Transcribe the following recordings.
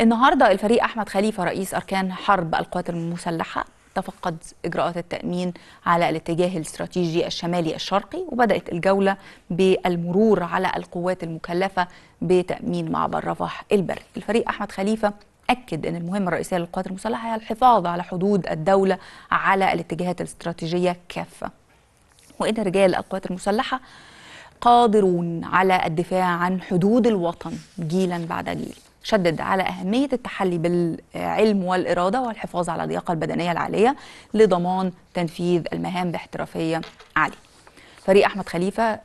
النهارده الفريق احمد خليفه رئيس اركان حرب القوات المسلحه تفقد اجراءات التامين على الاتجاه الاستراتيجي الشمالي الشرقي وبدات الجوله بالمرور على القوات المكلفه بتامين معبر رفح البري الفريق احمد خليفه أكد أن المهمة الرئيسية للقوات المسلحة هي الحفاظ على حدود الدولة على الاتجاهات الاستراتيجية كافة وإن رجال القوات المسلحة قادرون على الدفاع عن حدود الوطن جيلا بعد جيل شدد على أهمية التحلي بالعلم والإرادة والحفاظ على اللياقة البدنية العالية لضمان تنفيذ المهام باحترافية عالية فريق احمد خليفه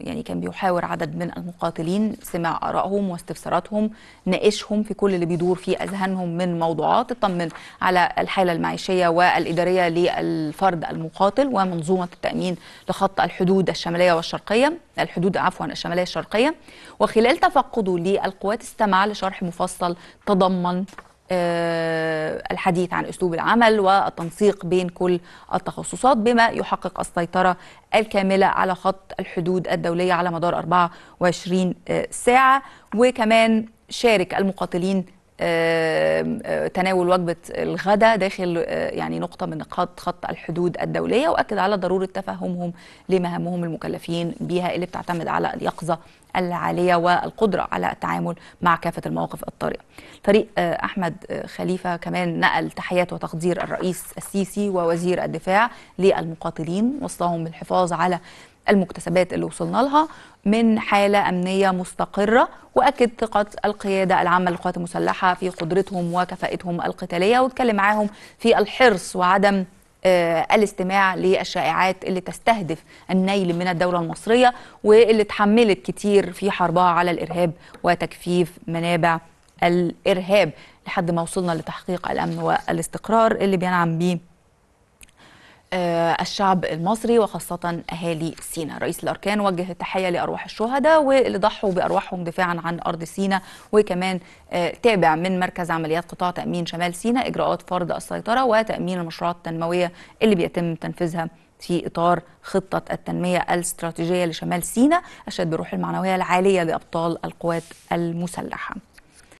يعني كان بيحاور عدد من المقاتلين سمع ارائهم واستفساراتهم ناقشهم في كل اللي بيدور في اذهانهم من موضوعات اطمن على الحاله المعيشيه والاداريه للفرد المقاتل ومنظومه التامين لخط الحدود الشماليه والشرقيه الحدود عفوا الشماليه الشرقيه وخلال تفقده للقوات استمع لشرح مفصل تضمن آه، الحديث عن اسلوب العمل والتنسيق بين كل التخصصات بما يحقق السيطره الكامله على خط الحدود الدوليه على مدار 24 آه، ساعه وكمان شارك المقاتلين آه، تناول وجبه الغداء داخل آه، يعني نقطه من نقاط خط الحدود الدوليه واكد على ضروره تفهمهم لمهامهم المكلفين بها اللي بتعتمد على اليقظه العاليه والقدره على التعامل مع كافه المواقف الطارئه. فريق آه، احمد خليفه كمان نقل تحيات وتقدير الرئيس السيسي ووزير الدفاع للمقاتلين وصلهم بالحفاظ على المكتسبات اللي وصلنا لها من حالة أمنية مستقرة وأكد ثقة القيادة العامة للقوات المسلحة في قدرتهم وكفاءتهم القتالية واتكلم معاهم في الحرص وعدم آه، الاستماع للشائعات اللي تستهدف النيل من الدولة المصرية واللي اتحملت كتير في حربها على الإرهاب وتجفيف منابع الإرهاب لحد ما وصلنا لتحقيق الأمن والاستقرار اللي بينعم بيه آه، الشعب المصري وخاصة أهالي سينا رئيس الأركان وجه التحية لأرواح الشهداء واللي ضحوا بأرواحهم دفاعا عن أرض سينا وكمان آه، تابع من مركز عمليات قطاع تأمين شمال سينا إجراءات فرض السيطرة وتأمين المشروعات التنموية اللي بيتم تنفيذها في إطار خطة التنمية الاستراتيجية لشمال سينا أشاد بروح المعنوية العالية لأبطال القوات المسلحة